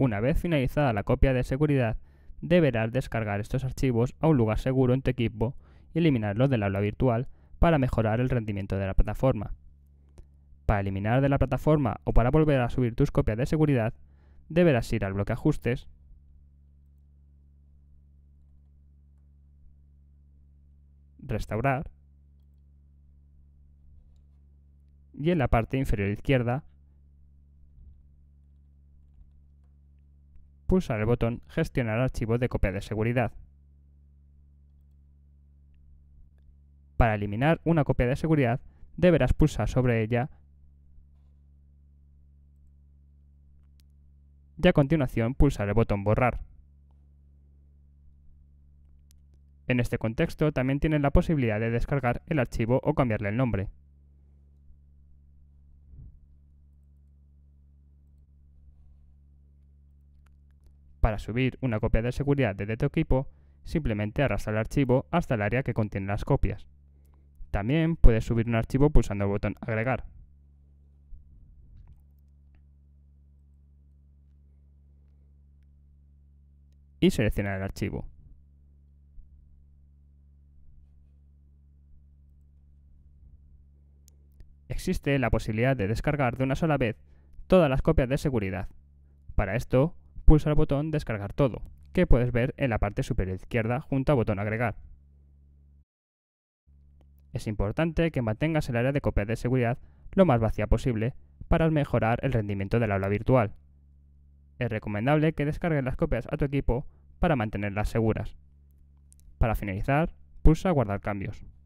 Una vez finalizada la copia de seguridad, deberás descargar estos archivos a un lugar seguro en tu equipo y eliminarlos del aula virtual para mejorar el rendimiento de la plataforma. Para eliminar de la plataforma o para volver a subir tus copias de seguridad, deberás ir al bloque Ajustes, restaurar. Y en la parte inferior izquierda pulsar el botón Gestionar archivo de copia de seguridad. Para eliminar una copia de seguridad deberás pulsar sobre ella y a continuación pulsar el botón Borrar. En este contexto también tienen la posibilidad de descargar el archivo o cambiarle el nombre. Para subir una copia de seguridad de tu equipo, simplemente arrastra el archivo hasta el área que contiene las copias. También puedes subir un archivo pulsando el botón Agregar. Y seleccionar el archivo. existe la posibilidad de descargar de una sola vez todas las copias de seguridad. Para esto, pulsa el botón Descargar todo, que puedes ver en la parte superior izquierda junto al botón Agregar. Es importante que mantengas el área de copias de seguridad lo más vacía posible para mejorar el rendimiento del aula virtual. Es recomendable que descargues las copias a tu equipo para mantenerlas seguras. Para finalizar, pulsa Guardar cambios.